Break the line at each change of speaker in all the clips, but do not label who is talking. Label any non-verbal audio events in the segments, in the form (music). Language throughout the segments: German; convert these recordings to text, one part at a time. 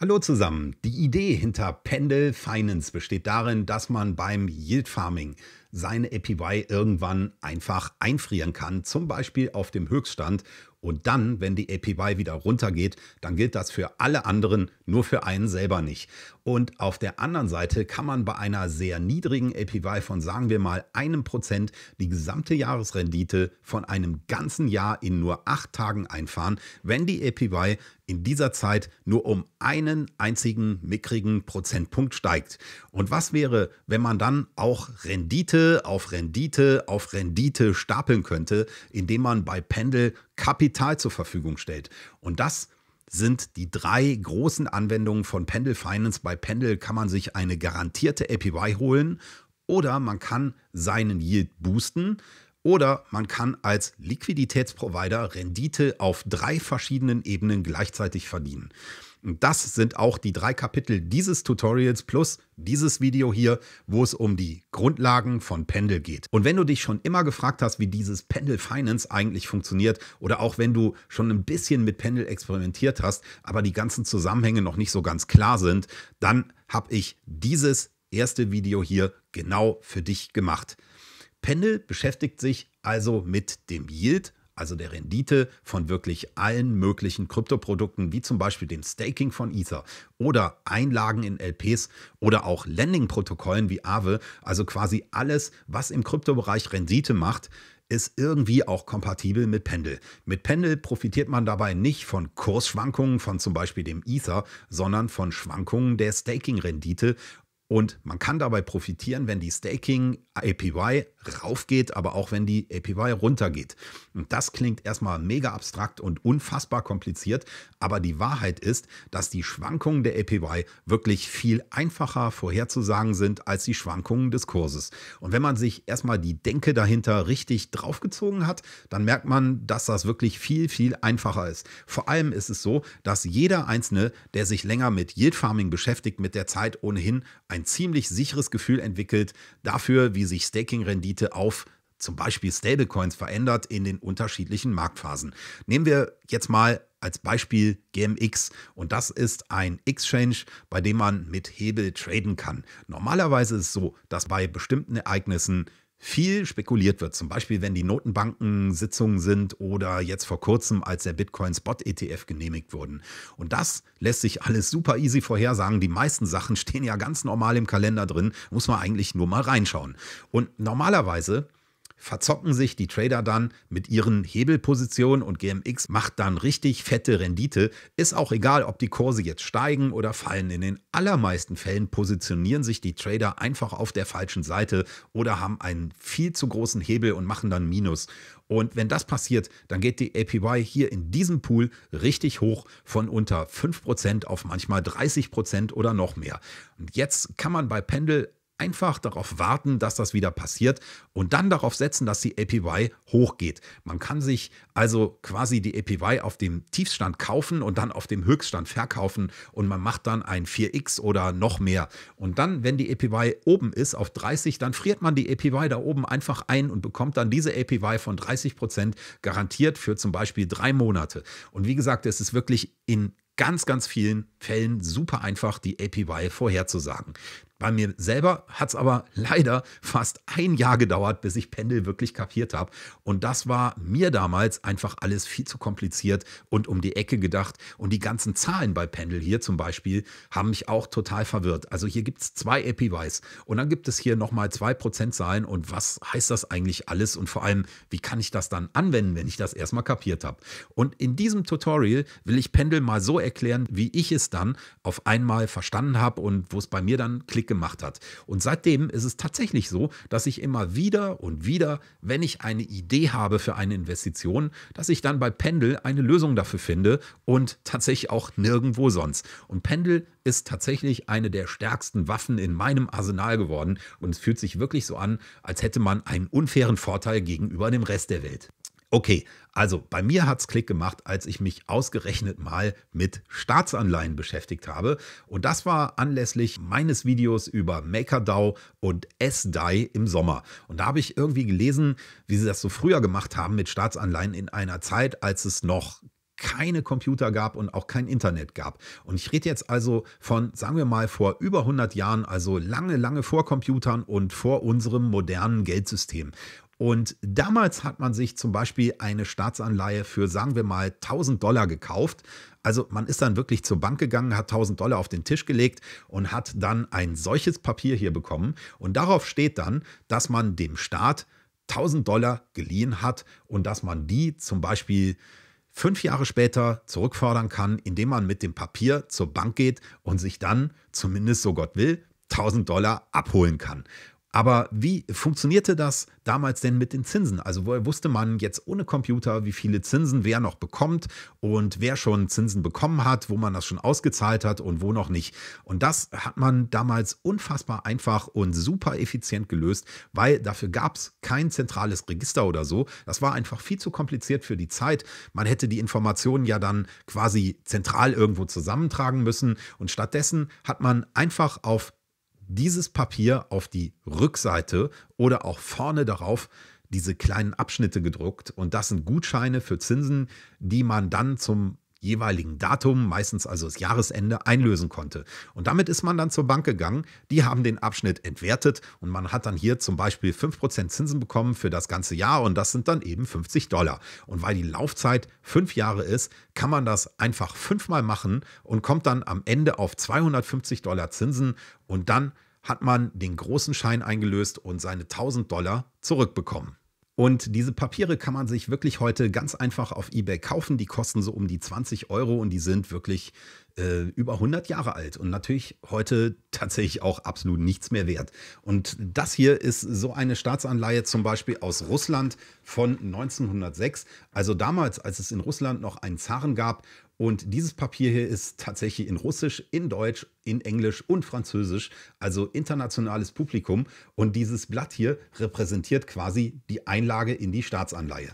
Hallo zusammen. Die Idee hinter Pendel Finance besteht darin, dass man beim Yield Farming seine APY irgendwann einfach einfrieren kann, zum Beispiel auf dem Höchststand. Und dann, wenn die APY wieder runtergeht, dann gilt das für alle anderen, nur für einen selber nicht. Und auf der anderen Seite kann man bei einer sehr niedrigen APY von, sagen wir mal, einem Prozent die gesamte Jahresrendite von einem ganzen Jahr in nur acht Tagen einfahren, wenn die APY in dieser Zeit nur um einen einzigen mickrigen Prozentpunkt steigt. Und was wäre, wenn man dann auch Rendite auf Rendite auf Rendite stapeln könnte, indem man bei Pendel Kapital zur Verfügung stellt? Und das sind die drei großen Anwendungen von Pendel Finance. Bei Pendel kann man sich eine garantierte APY holen oder man kann seinen Yield boosten. Oder man kann als Liquiditätsprovider Rendite auf drei verschiedenen Ebenen gleichzeitig verdienen. Und das sind auch die drei Kapitel dieses Tutorials plus dieses Video hier, wo es um die Grundlagen von Pendel geht. Und wenn du dich schon immer gefragt hast, wie dieses Pendel Finance eigentlich funktioniert oder auch wenn du schon ein bisschen mit Pendel experimentiert hast, aber die ganzen Zusammenhänge noch nicht so ganz klar sind, dann habe ich dieses erste Video hier genau für dich gemacht. Pendel beschäftigt sich also mit dem Yield, also der Rendite von wirklich allen möglichen Kryptoprodukten, wie zum Beispiel dem Staking von Ether oder Einlagen in LPs oder auch Lending-Protokollen wie Aave, also quasi alles, was im Kryptobereich Rendite macht, ist irgendwie auch kompatibel mit Pendel. Mit Pendel profitiert man dabei nicht von Kursschwankungen von zum Beispiel dem Ether, sondern von Schwankungen der Staking-Rendite und man kann dabei profitieren, wenn die Staking APY raufgeht, aber auch wenn die APY runtergeht. Und das klingt erstmal mega abstrakt und unfassbar kompliziert, aber die Wahrheit ist, dass die Schwankungen der APY wirklich viel einfacher vorherzusagen sind als die Schwankungen des Kurses. Und wenn man sich erstmal die Denke dahinter richtig draufgezogen hat, dann merkt man, dass das wirklich viel, viel einfacher ist. Vor allem ist es so, dass jeder Einzelne, der sich länger mit Yield Farming beschäftigt, mit der Zeit ohnehin ein ein ziemlich sicheres Gefühl entwickelt dafür, wie sich Staking-Rendite auf zum Beispiel Stablecoins verändert in den unterschiedlichen Marktphasen. Nehmen wir jetzt mal als Beispiel GMX und das ist ein Exchange, bei dem man mit Hebel traden kann. Normalerweise ist es so, dass bei bestimmten Ereignissen viel spekuliert wird. Zum Beispiel, wenn die Notenbanken Sitzungen sind oder jetzt vor kurzem, als der Bitcoin Spot ETF genehmigt wurden. Und das lässt sich alles super easy vorhersagen. Die meisten Sachen (laughs) stehen ja ganz normal im Kalender drin. Muss man eigentlich nur mal reinschauen. Und normalerweise verzocken sich die Trader dann mit ihren Hebelpositionen und GMX macht dann richtig fette Rendite. Ist auch egal, ob die Kurse jetzt steigen oder fallen. In den allermeisten Fällen positionieren sich die Trader einfach auf der falschen Seite oder haben einen viel zu großen Hebel und machen dann Minus. Und wenn das passiert, dann geht die APY hier in diesem Pool richtig hoch von unter 5% auf manchmal 30% oder noch mehr. Und jetzt kann man bei Pendel Einfach darauf warten, dass das wieder passiert und dann darauf setzen, dass die APY hochgeht. Man kann sich also quasi die APY auf dem Tiefstand kaufen und dann auf dem Höchststand verkaufen und man macht dann ein 4x oder noch mehr. Und dann, wenn die APY oben ist auf 30, dann friert man die APY da oben einfach ein und bekommt dann diese APY von 30% garantiert für zum Beispiel drei Monate. Und wie gesagt, es ist wirklich in ganz, ganz vielen Fällen super einfach, die APY vorherzusagen. Bei mir selber hat es aber leider fast ein Jahr gedauert, bis ich Pendel wirklich kapiert habe. Und das war mir damals einfach alles viel zu kompliziert und um die Ecke gedacht. Und die ganzen Zahlen bei Pendel hier zum Beispiel haben mich auch total verwirrt. Also hier gibt es zwei APYs und dann gibt es hier nochmal zwei Prozentzahlen. Und was heißt das eigentlich alles? Und vor allem, wie kann ich das dann anwenden, wenn ich das erstmal kapiert habe? Und in diesem Tutorial will ich Pendel mal so erklären, wie ich es dann auf einmal verstanden habe und wo es bei mir dann klickt gemacht hat. Und seitdem ist es tatsächlich so, dass ich immer wieder und wieder, wenn ich eine Idee habe für eine Investition, dass ich dann bei Pendel eine Lösung dafür finde und tatsächlich auch nirgendwo sonst. Und Pendel ist tatsächlich eine der stärksten Waffen in meinem Arsenal geworden und es fühlt sich wirklich so an, als hätte man einen unfairen Vorteil gegenüber dem Rest der Welt. Okay, also bei mir hat es Klick gemacht, als ich mich ausgerechnet mal mit Staatsanleihen beschäftigt habe. Und das war anlässlich meines Videos über MakerDAO und SDAI im Sommer. Und da habe ich irgendwie gelesen, wie sie das so früher gemacht haben mit Staatsanleihen in einer Zeit, als es noch keine Computer gab und auch kein Internet gab. Und ich rede jetzt also von, sagen wir mal, vor über 100 Jahren, also lange, lange vor Computern und vor unserem modernen Geldsystem. Und damals hat man sich zum Beispiel eine Staatsanleihe für, sagen wir mal, 1000 Dollar gekauft. Also man ist dann wirklich zur Bank gegangen, hat 1000 Dollar auf den Tisch gelegt und hat dann ein solches Papier hier bekommen. Und darauf steht dann, dass man dem Staat 1000 Dollar geliehen hat und dass man die zum Beispiel fünf Jahre später zurückfordern kann, indem man mit dem Papier zur Bank geht und sich dann, zumindest so Gott will, 1000 Dollar abholen kann. Aber wie funktionierte das damals denn mit den Zinsen? Also woher wusste man jetzt ohne Computer, wie viele Zinsen wer noch bekommt und wer schon Zinsen bekommen hat, wo man das schon ausgezahlt hat und wo noch nicht? Und das hat man damals unfassbar einfach und super effizient gelöst, weil dafür gab es kein zentrales Register oder so. Das war einfach viel zu kompliziert für die Zeit. Man hätte die Informationen ja dann quasi zentral irgendwo zusammentragen müssen und stattdessen hat man einfach auf dieses Papier auf die Rückseite oder auch vorne darauf diese kleinen Abschnitte gedruckt. Und das sind Gutscheine für Zinsen, die man dann zum jeweiligen Datum, meistens also das Jahresende, einlösen konnte. Und damit ist man dann zur Bank gegangen, die haben den Abschnitt entwertet und man hat dann hier zum Beispiel 5% Zinsen bekommen für das ganze Jahr und das sind dann eben 50 Dollar. Und weil die Laufzeit fünf Jahre ist, kann man das einfach fünfmal machen und kommt dann am Ende auf 250 Dollar Zinsen und dann hat man den großen Schein eingelöst und seine 1000 Dollar zurückbekommen. Und diese Papiere kann man sich wirklich heute ganz einfach auf eBay kaufen. Die kosten so um die 20 Euro und die sind wirklich äh, über 100 Jahre alt und natürlich heute tatsächlich auch absolut nichts mehr wert. Und das hier ist so eine Staatsanleihe zum Beispiel aus Russland von 1906, also damals, als es in Russland noch einen Zaren gab. Und dieses Papier hier ist tatsächlich in Russisch, in Deutsch, in Englisch und Französisch, also internationales Publikum. Und dieses Blatt hier repräsentiert quasi die Einlage in die Staatsanleihe.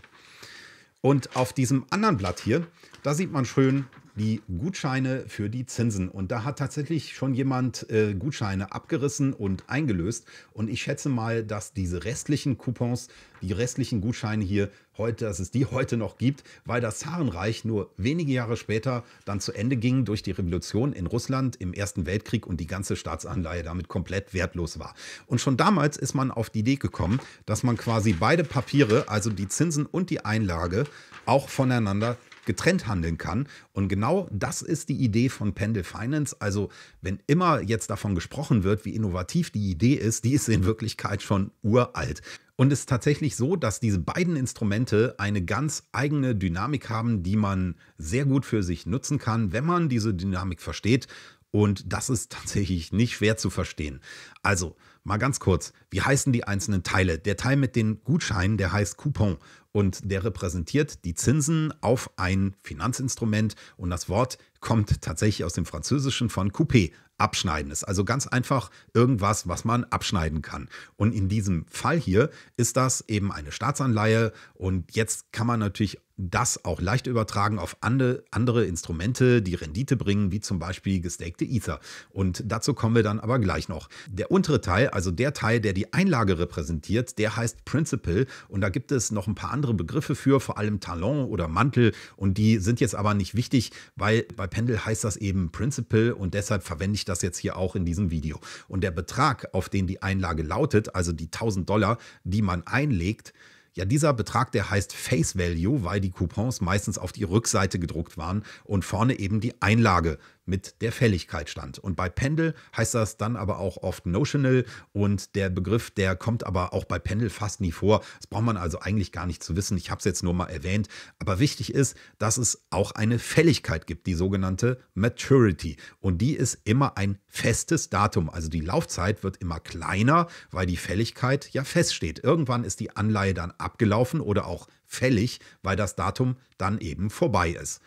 Und auf diesem anderen Blatt hier, da sieht man schön die Gutscheine für die Zinsen. Und da hat tatsächlich schon jemand äh, Gutscheine abgerissen und eingelöst. Und ich schätze mal, dass diese restlichen Coupons, die restlichen Gutscheine hier heute, dass es die heute noch gibt, weil das Zarenreich nur wenige Jahre später dann zu Ende ging durch die Revolution in Russland im Ersten Weltkrieg und die ganze Staatsanleihe damit komplett wertlos war. Und schon damals ist man auf die Idee gekommen, dass man quasi beide Papiere, also die Zinsen und die Einlage, auch voneinander getrennt handeln kann. Und genau das ist die Idee von Pendel Finance. Also wenn immer jetzt davon gesprochen wird, wie innovativ die Idee ist, die ist in Wirklichkeit schon uralt. Und es ist tatsächlich so, dass diese beiden Instrumente eine ganz eigene Dynamik haben, die man sehr gut für sich nutzen kann, wenn man diese Dynamik versteht. Und das ist tatsächlich nicht schwer zu verstehen. Also, mal ganz kurz, wie heißen die einzelnen Teile? Der Teil mit den Gutscheinen, der heißt Coupon und der repräsentiert die Zinsen auf ein Finanzinstrument und das Wort kommt tatsächlich aus dem Französischen von Coupé, abschneiden ist. Also ganz einfach irgendwas, was man abschneiden kann. Und in diesem Fall hier ist das eben eine Staatsanleihe und jetzt kann man natürlich das auch leicht übertragen auf andere Instrumente, die Rendite bringen, wie zum Beispiel gestakte Ether. Und dazu kommen wir dann aber gleich noch. Der untere Teil, also der Teil, der die Einlage repräsentiert, der heißt Principal und da gibt es noch ein paar andere andere Begriffe für, vor allem Talon oder Mantel. Und die sind jetzt aber nicht wichtig, weil bei Pendel heißt das eben Principle und deshalb verwende ich das jetzt hier auch in diesem Video. Und der Betrag, auf den die Einlage lautet, also die 1000 Dollar, die man einlegt, ja, dieser Betrag, der heißt Face Value, weil die Coupons meistens auf die Rückseite gedruckt waren und vorne eben die Einlage mit der Fälligkeit stand. Und bei Pendel heißt das dann aber auch oft notional und der Begriff, der kommt aber auch bei Pendel fast nie vor. Das braucht man also eigentlich gar nicht zu wissen. Ich habe es jetzt nur mal erwähnt. Aber wichtig ist, dass es auch eine Fälligkeit gibt, die sogenannte Maturity. Und die ist immer ein festes Datum. Also die Laufzeit wird immer kleiner, weil die Fälligkeit ja feststeht. Irgendwann ist die Anleihe dann abgelaufen oder auch fällig, weil das Datum dann eben vorbei ist.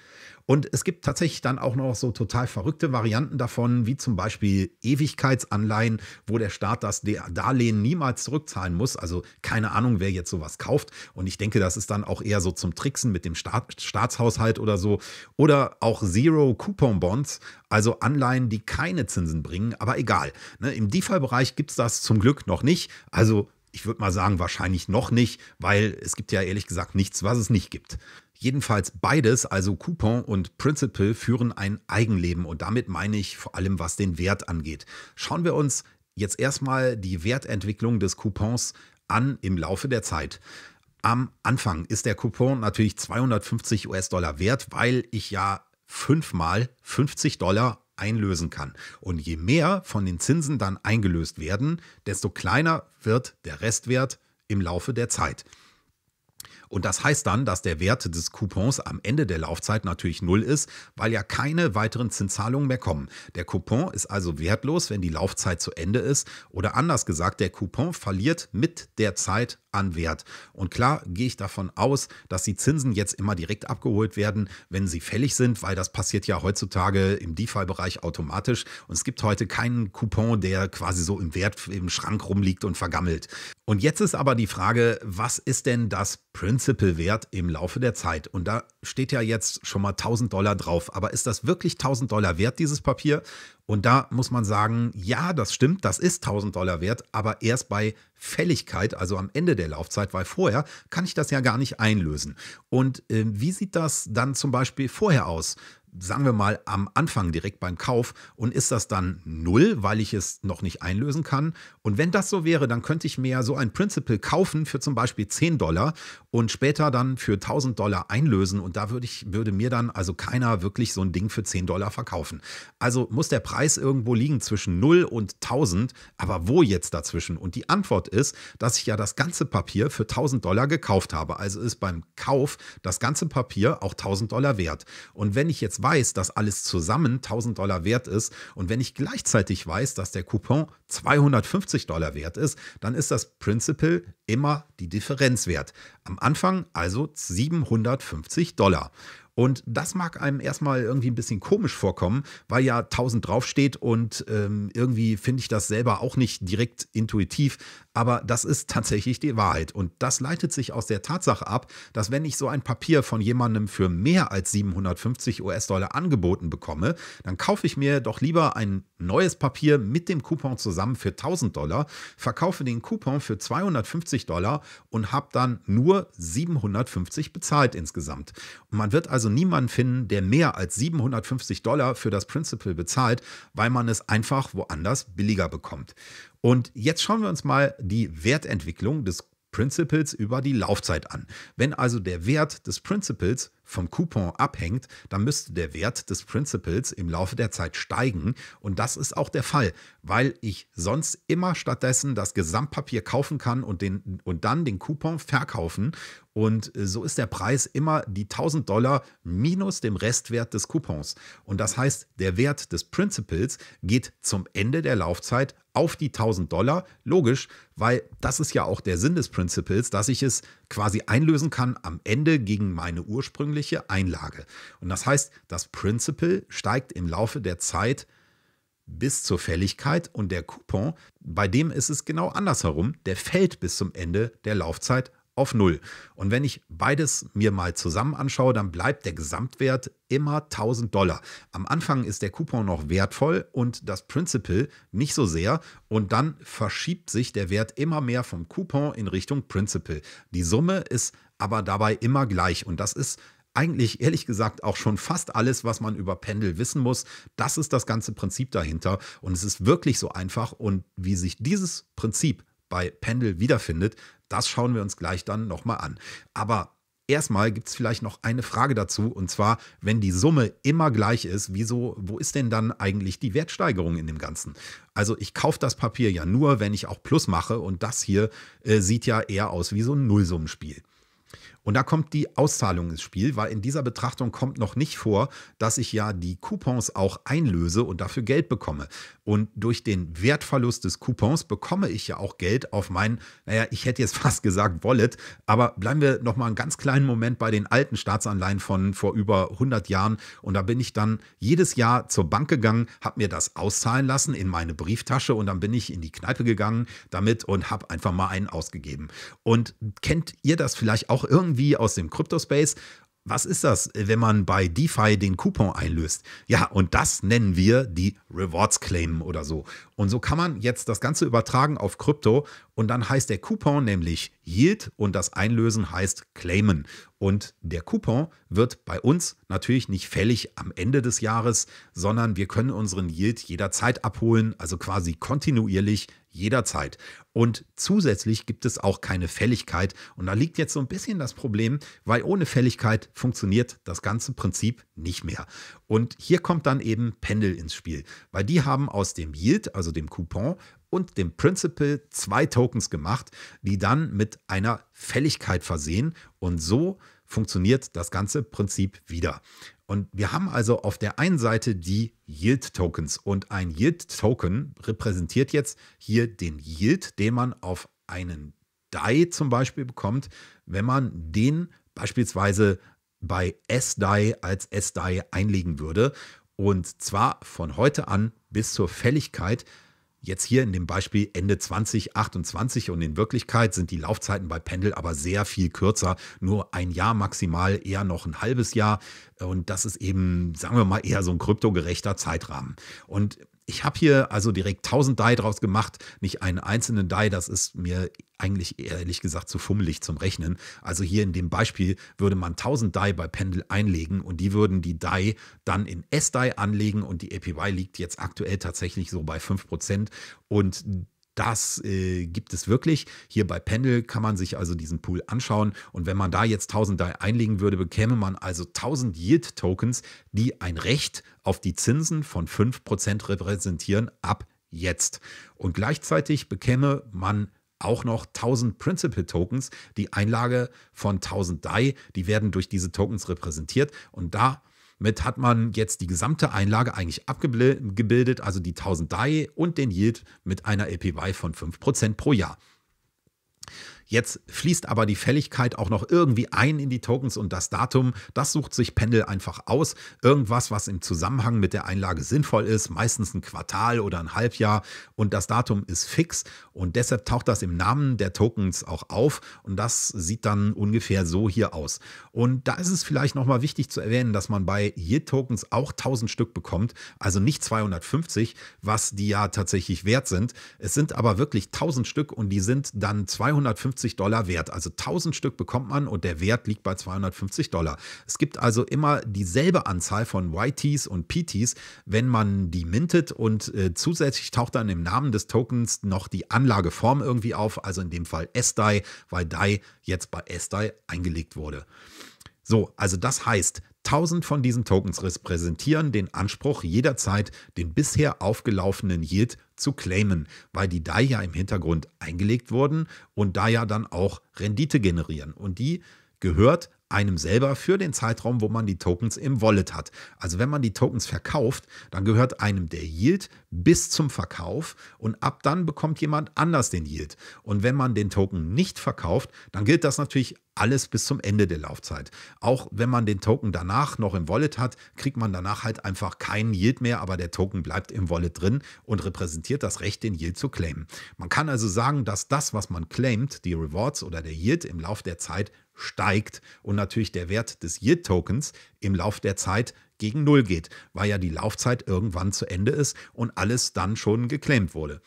Und es gibt tatsächlich dann auch noch so total verrückte Varianten davon, wie zum Beispiel Ewigkeitsanleihen, wo der Staat das Darlehen niemals zurückzahlen muss. Also keine Ahnung, wer jetzt sowas kauft. Und ich denke, das ist dann auch eher so zum Tricksen mit dem Staat, Staatshaushalt oder so. Oder auch Zero-Coupon-Bonds, also Anleihen, die keine Zinsen bringen. Aber egal. Ne, Im DeFi-Bereich gibt es das zum Glück noch nicht. Also ich würde mal sagen, wahrscheinlich noch nicht, weil es gibt ja ehrlich gesagt nichts, was es nicht gibt. Jedenfalls beides, also Coupon und Principal, führen ein Eigenleben und damit meine ich vor allem, was den Wert angeht. Schauen wir uns jetzt erstmal die Wertentwicklung des Coupons an im Laufe der Zeit. Am Anfang ist der Coupon natürlich 250 US-Dollar wert, weil ich ja fünfmal 50 Dollar einlösen kann. Und je mehr von den Zinsen dann eingelöst werden, desto kleiner wird der Restwert im Laufe der Zeit. Und das heißt dann, dass der Wert des Coupons am Ende der Laufzeit natürlich null ist, weil ja keine weiteren Zinszahlungen mehr kommen. Der Coupon ist also wertlos, wenn die Laufzeit zu Ende ist. Oder anders gesagt, der Coupon verliert mit der Zeit an Wert. Und klar gehe ich davon aus, dass die Zinsen jetzt immer direkt abgeholt werden, wenn sie fällig sind, weil das passiert ja heutzutage im DeFi-Bereich automatisch. Und es gibt heute keinen Coupon, der quasi so im Wert im Schrank rumliegt und vergammelt. Und jetzt ist aber die Frage, was ist denn das Prinzip? Principal Wert im Laufe der Zeit. Und da steht ja jetzt schon mal 1000 Dollar drauf. Aber ist das wirklich 1000 Dollar wert, dieses Papier? Und da muss man sagen, ja, das stimmt, das ist 1000 Dollar wert, aber erst bei Fälligkeit, also am Ende der Laufzeit, weil vorher kann ich das ja gar nicht einlösen. Und äh, wie sieht das dann zum Beispiel vorher aus? sagen wir mal, am Anfang direkt beim Kauf und ist das dann null, weil ich es noch nicht einlösen kann. Und wenn das so wäre, dann könnte ich mir so ein Principal kaufen für zum Beispiel 10 Dollar und später dann für 1000 Dollar einlösen und da würde ich, würde mir dann also keiner wirklich so ein Ding für 10 Dollar verkaufen. Also muss der Preis irgendwo liegen zwischen 0 und 1000, aber wo jetzt dazwischen? Und die Antwort ist, dass ich ja das ganze Papier für 1000 Dollar gekauft habe. Also ist beim Kauf das ganze Papier auch 1000 Dollar wert. Und wenn ich jetzt jetzt weiß, dass alles zusammen 1000 Dollar wert ist und wenn ich gleichzeitig weiß, dass der Coupon 250 Dollar wert ist, dann ist das Principal immer die Differenz wert. Am Anfang also 750 Dollar. Und das mag einem erstmal irgendwie ein bisschen komisch vorkommen, weil ja 1000 draufsteht und ähm, irgendwie finde ich das selber auch nicht direkt intuitiv aber das ist tatsächlich die Wahrheit. Und das leitet sich aus der Tatsache ab, dass wenn ich so ein Papier von jemandem für mehr als 750 US-Dollar angeboten bekomme, dann kaufe ich mir doch lieber ein neues Papier mit dem Coupon zusammen für 1000 Dollar, verkaufe den Coupon für 250 Dollar und habe dann nur 750 bezahlt insgesamt. Und man wird also niemanden finden, der mehr als 750 Dollar für das Principal bezahlt, weil man es einfach woanders billiger bekommt. Und jetzt schauen wir uns mal die Wertentwicklung des Principles über die Laufzeit an. Wenn also der Wert des Principles vom Coupon abhängt, dann müsste der Wert des Principles im Laufe der Zeit steigen und das ist auch der Fall, weil ich sonst immer stattdessen das Gesamtpapier kaufen kann und, den, und dann den Coupon verkaufen und äh, so ist der Preis immer die 1000 Dollar minus dem Restwert des Coupons. Und das heißt, der Wert des Principals geht zum Ende der Laufzeit auf die 1000 Dollar. Logisch, weil das ist ja auch der Sinn des Principles, dass ich es quasi einlösen kann am Ende gegen meine ursprüngliche Einlage. Und das heißt, das Principal steigt im Laufe der Zeit bis zur Fälligkeit und der Coupon, bei dem ist es genau andersherum, der fällt bis zum Ende der Laufzeit auf null. Und wenn ich beides mir mal zusammen anschaue, dann bleibt der Gesamtwert immer 1000 Dollar. Am Anfang ist der Coupon noch wertvoll und das Principal nicht so sehr. Und dann verschiebt sich der Wert immer mehr vom Coupon in Richtung Principal. Die Summe ist aber dabei immer gleich. Und das ist eigentlich ehrlich gesagt auch schon fast alles, was man über Pendel wissen muss. Das ist das ganze Prinzip dahinter und es ist wirklich so einfach und wie sich dieses Prinzip bei Pendel wiederfindet, das schauen wir uns gleich dann nochmal an. Aber erstmal gibt es vielleicht noch eine Frage dazu, und zwar, wenn die Summe immer gleich ist, wieso, wo ist denn dann eigentlich die Wertsteigerung in dem Ganzen? Also ich kaufe das Papier ja nur, wenn ich auch Plus mache, und das hier äh, sieht ja eher aus wie so ein Nullsummenspiel. Und da kommt die Auszahlung ins Spiel, weil in dieser Betrachtung kommt noch nicht vor, dass ich ja die Coupons auch einlöse und dafür Geld bekomme. Und durch den Wertverlust des Coupons bekomme ich ja auch Geld auf mein, naja, ich hätte jetzt (laughs) fast gesagt Wallet, aber bleiben wir noch mal einen ganz kleinen Moment bei den alten Staatsanleihen von vor über 100 Jahren. Und da bin ich dann jedes Jahr zur Bank gegangen, habe mir das auszahlen lassen in meine Brieftasche und dann bin ich in die Kneipe gegangen damit und habe einfach mal einen ausgegeben. Und kennt ihr das vielleicht auch irgendwie? irgendwie aus dem Kryptospace. Was ist das, wenn man bei DeFi den Coupon einlöst? Ja, und das nennen wir die Rewards Claim oder so. Und so kann man jetzt das Ganze übertragen auf Krypto und dann heißt der Coupon nämlich Yield und das Einlösen heißt Claimen. Und der Coupon wird bei uns natürlich nicht fällig am Ende des Jahres, sondern wir können unseren Yield jederzeit abholen, also quasi kontinuierlich jederzeit. Und zusätzlich gibt es auch keine Fälligkeit. Und da liegt jetzt so ein bisschen das Problem, weil ohne Fälligkeit funktioniert das ganze Prinzip nicht mehr. Und hier kommt dann eben Pendel ins Spiel, weil die haben aus dem Yield, also dem Coupon, und dem Principal zwei Tokens gemacht, die dann mit einer Fälligkeit versehen. Und so funktioniert das ganze Prinzip wieder. Und wir haben also auf der einen Seite die Yield-Tokens und ein Yield-Token repräsentiert jetzt hier den Yield, den man auf einen DAI zum Beispiel bekommt, wenn man den beispielsweise bei SDAI als SDAI einlegen würde. Und zwar von heute an bis zur Fälligkeit Jetzt hier in dem Beispiel Ende 2028 und in Wirklichkeit sind die Laufzeiten bei Pendel aber sehr viel kürzer, nur ein Jahr maximal, eher noch ein halbes Jahr und das ist eben, sagen wir mal, eher so ein kryptogerechter Zeitrahmen. Und ich habe hier also direkt 1000 DAI draus gemacht, nicht einen einzelnen DAI, das ist mir eigentlich ehrlich gesagt zu fummelig zum Rechnen. Also hier in dem Beispiel würde man 1000 DAI bei Pendel einlegen und die würden die DAI dann in SDAI anlegen und die APY liegt jetzt aktuell tatsächlich so bei 5% und das äh, gibt es wirklich. Hier bei Pendel kann man sich also diesen Pool anschauen. Und wenn man da jetzt 1000 DAI einlegen würde, bekäme man also 1000 Yield-Tokens, die ein Recht auf die Zinsen von 5% repräsentieren ab jetzt. Und gleichzeitig bekäme man auch noch 1000 Principal Tokens, die Einlage von 1000 DAI, die werden durch diese Tokens repräsentiert und da mit hat man jetzt die gesamte Einlage eigentlich abgebildet, also die 1000 DAI und den Yield mit einer LPY von 5% pro Jahr. Jetzt fließt aber die Fälligkeit auch noch irgendwie ein in die Tokens und das Datum, das sucht sich Pendel einfach aus. Irgendwas, was im Zusammenhang mit der Einlage sinnvoll ist, meistens ein Quartal oder ein Halbjahr und das Datum ist fix und deshalb taucht das im Namen der Tokens auch auf und das sieht dann ungefähr so hier aus. Und da ist es vielleicht nochmal wichtig zu erwähnen, dass man bei JIT-Tokens auch 1000 Stück bekommt, also nicht 250, was die ja tatsächlich wert sind. Es sind aber wirklich 1000 Stück und die sind dann 250 250 Dollar wert. Also 1000 Stück bekommt man und der Wert liegt bei 250 Dollar. Es gibt also immer dieselbe Anzahl von YTs und PTs, wenn man die mintet und äh, zusätzlich taucht dann im Namen des Tokens noch die Anlageform irgendwie auf, also in dem Fall SDAI, weil DAI jetzt bei SDAI eingelegt wurde. So, also das heißt, 1000 von diesen Tokens repräsentieren den Anspruch jederzeit, den bisher aufgelaufenen Yield zu claimen, weil die da ja im Hintergrund eingelegt wurden und da ja dann auch Rendite generieren. Und die gehört einem selber für den Zeitraum, wo man die Tokens im Wallet hat. Also wenn man die Tokens verkauft, dann gehört einem der Yield bis zum Verkauf und ab dann bekommt jemand anders den Yield. Und wenn man den Token nicht verkauft, dann gilt das natürlich alles bis zum Ende der Laufzeit. Auch wenn man den Token danach noch im Wallet hat, kriegt man danach halt einfach keinen Yield mehr, aber der Token bleibt im Wallet drin und repräsentiert das Recht, den Yield zu claimen. Man kann also sagen, dass das, was man claimt, die Rewards oder der Yield im Lauf der Zeit steigt und natürlich der Wert des Yield-Tokens im Lauf der Zeit gegen Null geht, weil ja die Laufzeit irgendwann zu Ende ist und alles dann schon geclaimt wurde.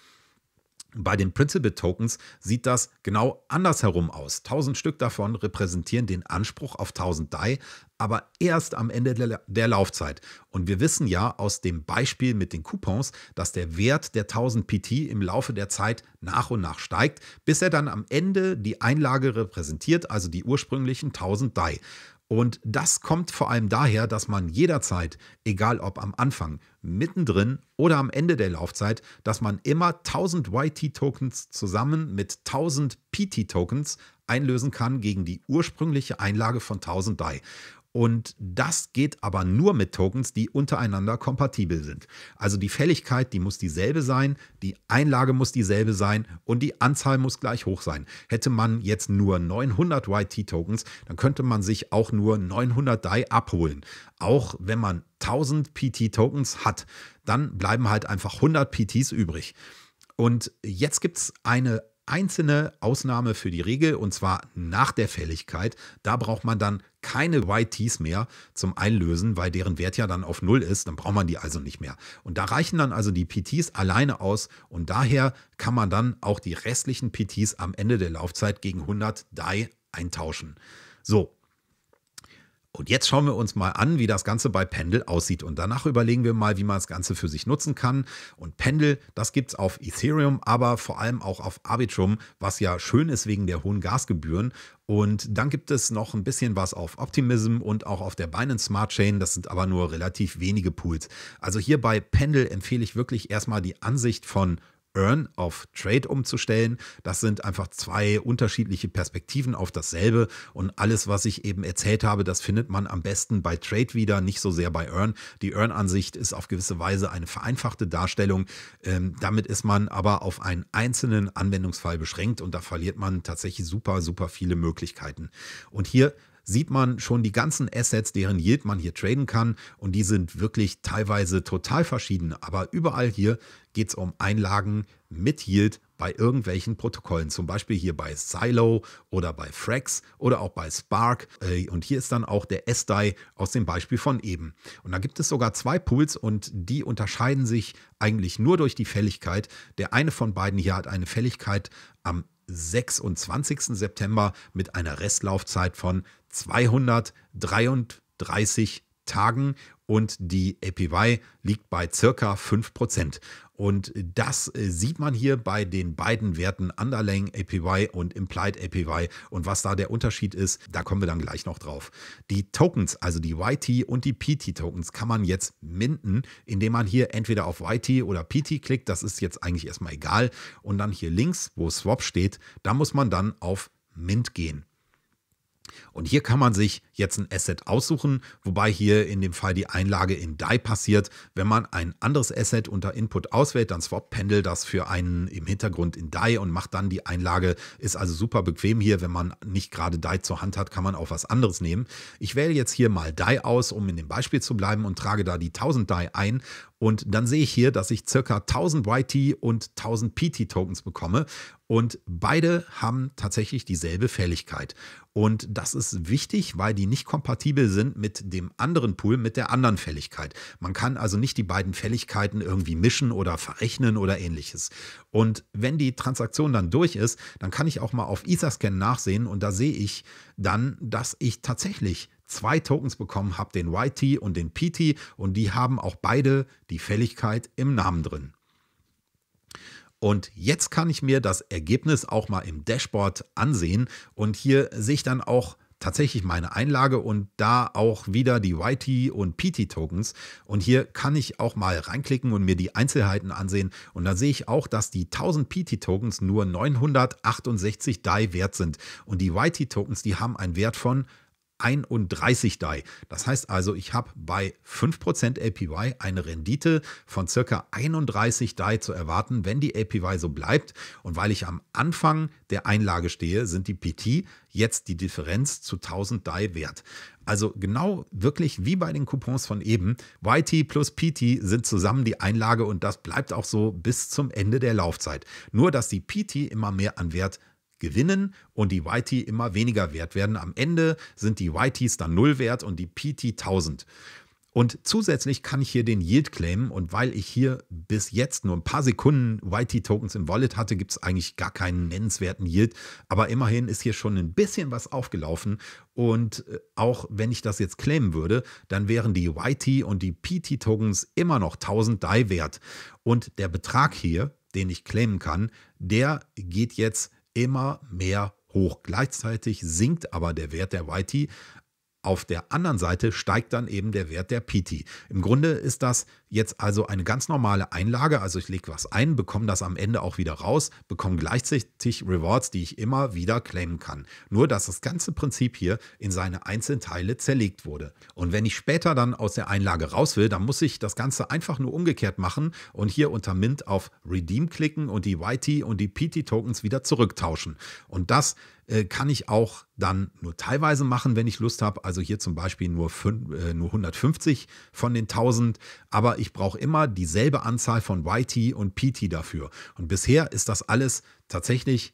Bei den Principal Tokens sieht das genau andersherum aus. 1000 Stück davon repräsentieren den Anspruch auf 1000 DAI, aber erst am Ende der, der Laufzeit. Und wir wissen ja aus dem Beispiel mit den Coupons, dass der Wert der 1000 PT im Laufe der Zeit nach und nach steigt, bis er dann am Ende die Einlage repräsentiert, also die ursprünglichen 1000 DAI. Und das kommt vor allem daher, dass man jederzeit, egal ob am Anfang, mittendrin oder am Ende der Laufzeit, dass man immer 1000 YT-Tokens zusammen mit 1000 PT-Tokens einlösen kann gegen die ursprüngliche Einlage von 1000 DAI. Und das geht aber nur mit Tokens, die untereinander kompatibel sind. Also die Fälligkeit, die muss dieselbe sein, die Einlage muss dieselbe sein und die Anzahl muss gleich hoch sein. Hätte man jetzt nur 900 YT-Tokens, dann könnte man sich auch nur 900 DAI abholen. Auch wenn man 1000 PT-Tokens hat, dann bleiben halt einfach 100 PTs übrig. Und jetzt gibt es eine einzelne Ausnahme für die Regel und zwar nach der Fälligkeit. Da braucht man dann keine YTs mehr zum Einlösen, weil deren Wert ja dann auf Null ist. Dann braucht man die also nicht mehr. Und da reichen dann also die PTs alleine aus und daher kann man dann auch die restlichen PTs am Ende der Laufzeit gegen 100 DAI eintauschen. So, und jetzt schauen wir uns mal an, wie das Ganze bei Pendel aussieht. Und danach überlegen wir mal, wie man das Ganze für sich nutzen kann. Und Pendel, das gibt es auf Ethereum, aber vor allem auch auf Arbitrum, was ja schön ist wegen der hohen Gasgebühren. Und dann gibt es noch ein bisschen was auf Optimism und auch auf der Binance Smart Chain. Das sind aber nur relativ wenige Pools. Also hier bei Pendel empfehle ich wirklich erstmal die Ansicht von Earn auf Trade umzustellen. Das sind einfach zwei unterschiedliche Perspektiven auf dasselbe. Und alles, was ich eben erzählt habe, das findet man am besten bei Trade wieder, nicht so sehr bei Earn. Die Earn-Ansicht ist auf gewisse Weise eine vereinfachte Darstellung. Ähm, damit ist man aber auf einen einzelnen Anwendungsfall beschränkt und da verliert man tatsächlich super, super viele Möglichkeiten. Und hier sieht man schon die ganzen Assets, deren Yield man hier traden kann. Und die sind wirklich teilweise total verschieden. Aber überall hier geht es um Einlagen mit Yield bei irgendwelchen Protokollen, zum Beispiel hier bei Silo oder bei Frax oder auch bei Spark. Äh, und hier ist dann auch der SDAI aus dem Beispiel von eben. Und da gibt es sogar zwei Pools und die unterscheiden sich eigentlich nur durch die Fälligkeit. Der eine von beiden hier hat eine Fälligkeit am 26. September mit einer Restlaufzeit von 233 Tagen und die APY liegt bei circa 5%. Und das äh, sieht man hier bei den beiden Werten Underlying APY und Implied APY. Und was da der Unterschied ist, da kommen wir dann gleich noch drauf. Die Tokens, also die YT und die PT-Tokens, kann man jetzt minden, indem man hier entweder auf YT oder PT klickt. Das ist jetzt eigentlich erstmal egal. Und dann hier links, wo Swap steht, da muss man dann auf Mint gehen. Und hier kann man sich jetzt ein Asset aussuchen, wobei hier in dem Fall die Einlage in DAI passiert. Wenn man ein anderes Asset unter Input auswählt, dann swap Pendel das für einen im Hintergrund in DAI und macht dann die Einlage. Ist also super bequem hier, wenn man nicht gerade DAI zur Hand hat, kann man auch was anderes nehmen. Ich wähle jetzt hier mal DAI aus, um in dem Beispiel zu bleiben und trage da die 1000 DAI ein und dann sehe ich hier, dass ich circa 1000 YT und 1000 PT Tokens bekomme und beide haben tatsächlich dieselbe Fälligkeit. Und das ist wichtig, weil die nicht kompatibel sind mit dem anderen Pool, mit der anderen Fälligkeit. Man kann also nicht die beiden Fälligkeiten irgendwie mischen oder verrechnen oder ähnliches. Und wenn die Transaktion dann durch ist, dann kann ich auch mal auf Etherscan nachsehen und da sehe ich dann, dass ich tatsächlich zwei Tokens bekommen habe, den YT und den PT und die haben auch beide die Fälligkeit im Namen drin. Und jetzt kann ich mir das Ergebnis auch mal im Dashboard ansehen und hier sehe ich dann auch tatsächlich meine Einlage und da auch wieder die YT und PT Tokens. Und hier kann ich auch mal reinklicken und mir die Einzelheiten ansehen. Und da sehe ich auch, dass die 1000 PT Tokens nur 968 DAI wert sind. Und die YT Tokens, die haben einen Wert von 31 DAI. Das heißt also, ich habe bei 5% APY eine Rendite von circa 31 DAI zu erwarten, wenn die APY so bleibt. Und weil ich am Anfang der Einlage stehe, sind die PT jetzt die Differenz zu 1000 DAI wert. Also genau wirklich wie bei den Coupons von eben, YT plus PT sind zusammen die Einlage und das bleibt auch so bis zum Ende der Laufzeit. Nur, dass die PT immer mehr an Wert gewinnen und die YT immer weniger wert werden. Am Ende sind die YTs dann null wert und die PT 1000. Und zusätzlich kann ich hier den Yield claimen und weil ich hier bis jetzt nur ein paar Sekunden YT-Tokens im Wallet hatte, gibt es eigentlich gar keinen nennenswerten Yield. Aber immerhin ist hier schon ein bisschen was aufgelaufen und äh, auch wenn ich das jetzt claimen würde, dann wären die YT und die PT-Tokens immer noch 1000 DAI wert. Und der Betrag hier, den ich claimen kann, der geht jetzt immer mehr hoch. Gleichzeitig sinkt aber der Wert der YT auf der anderen Seite steigt dann eben der Wert der PT. Im Grunde ist das jetzt also eine ganz normale Einlage. Also ich lege was ein, bekomme das am Ende auch wieder raus, bekomme gleichzeitig Rewards, die ich immer wieder claimen kann. Nur, dass das ganze Prinzip hier in seine einzelnen Teile zerlegt wurde. Und wenn ich später dann aus der Einlage raus will, dann muss ich das Ganze einfach nur umgekehrt machen und hier unter Mint auf Redeem klicken und die YT und die PT-Tokens wieder zurücktauschen. Und das ist äh, kann ich auch dann nur teilweise machen, wenn ich Lust habe. Also hier zum Beispiel nur, fün, äh, nur 150 von den 1000, aber ich brauche immer dieselbe Anzahl von YT und PT dafür. Und bisher ist das alles tatsächlich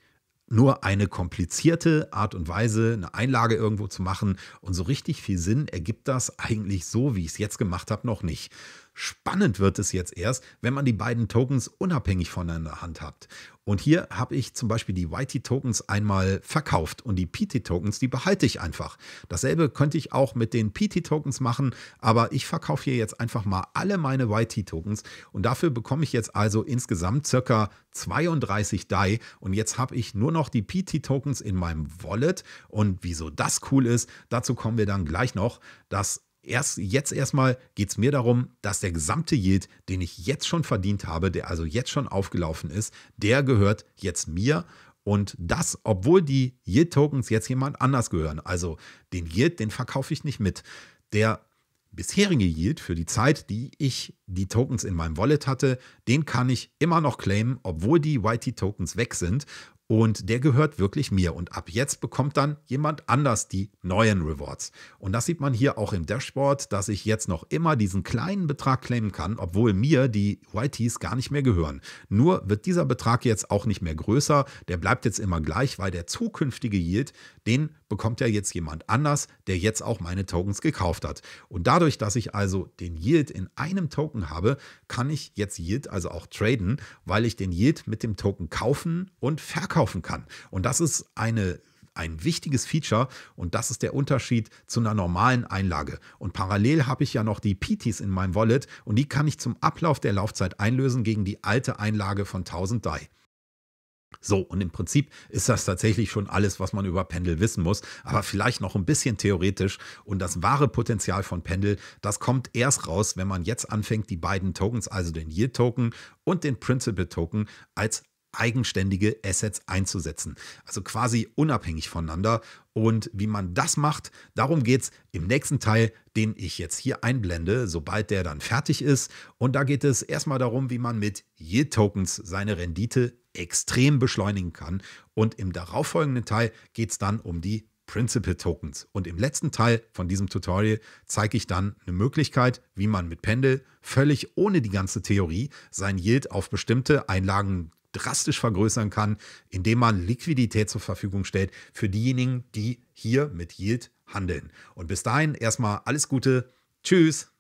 nur eine komplizierte Art und Weise, eine Einlage irgendwo zu machen. Und so richtig viel Sinn ergibt das eigentlich so, wie ich es jetzt gemacht habe, noch nicht. Spannend wird es jetzt erst, wenn man die beiden Tokens unabhängig voneinander handhabt. Und hier habe ich zum Beispiel die YT-Tokens einmal verkauft und die PT-Tokens, die behalte ich einfach. Dasselbe könnte ich auch mit den PT-Tokens machen, aber ich verkaufe hier jetzt einfach mal alle meine YT-Tokens und dafür bekomme ich jetzt also insgesamt circa 32 DAI und jetzt habe ich nur noch die PT-Tokens in meinem Wallet und wieso das cool ist, dazu kommen wir dann gleich noch. Das Erst jetzt erstmal geht es mir darum, dass der gesamte Yield, den ich jetzt schon verdient habe, der also jetzt schon aufgelaufen ist, der gehört jetzt mir. Und das, obwohl die Yield-Tokens jetzt jemand anders gehören. Also den Yield, den verkaufe ich nicht mit. Der bisherige Yield für die Zeit, die ich die Tokens in meinem Wallet hatte, den kann ich immer noch claimen, obwohl die YT-Tokens weg sind. Und der gehört wirklich mir. Und ab jetzt bekommt dann jemand anders die neuen Rewards. Und das sieht man hier auch im Dashboard, dass ich jetzt noch immer diesen kleinen Betrag claimen kann, obwohl mir die YTs gar nicht mehr gehören. Nur wird dieser Betrag jetzt auch nicht mehr größer. Der bleibt jetzt immer gleich, weil der zukünftige Yield, den bekommt ja jetzt jemand anders, der jetzt auch meine Tokens gekauft hat. Und dadurch, dass ich also den Yield in einem Token habe, kann ich jetzt Yield also auch traden, weil ich den Yield mit dem Token kaufen und verkaufen kann. Und das ist eine ein wichtiges Feature und das ist der Unterschied zu einer normalen Einlage. Und parallel habe ich ja noch die PTs in meinem Wallet und die kann ich zum Ablauf der Laufzeit einlösen gegen die alte Einlage von 1000 DAI. So, und im Prinzip ist das tatsächlich schon alles, was man über Pendel wissen muss, aber vielleicht noch ein bisschen theoretisch. Und das wahre Potenzial von Pendel, das kommt erst raus, wenn man jetzt anfängt, die beiden Tokens, also den Yield-Token und den Principal-Token, als eigenständige Assets einzusetzen. Also quasi unabhängig voneinander. Und wie man das macht, darum geht es im nächsten Teil, den ich jetzt hier einblende, sobald der dann fertig ist. Und da geht es erstmal darum, wie man mit Yield-Tokens seine Rendite extrem beschleunigen kann. Und im darauffolgenden Teil geht es dann um die Principal Tokens. Und im letzten Teil von diesem Tutorial zeige ich dann eine Möglichkeit, wie man mit Pendel völlig ohne die ganze Theorie sein Yield auf bestimmte Einlagen drastisch vergrößern kann, indem man Liquidität zur Verfügung stellt für diejenigen, die hier mit Yield handeln. Und bis dahin erstmal alles Gute. Tschüss.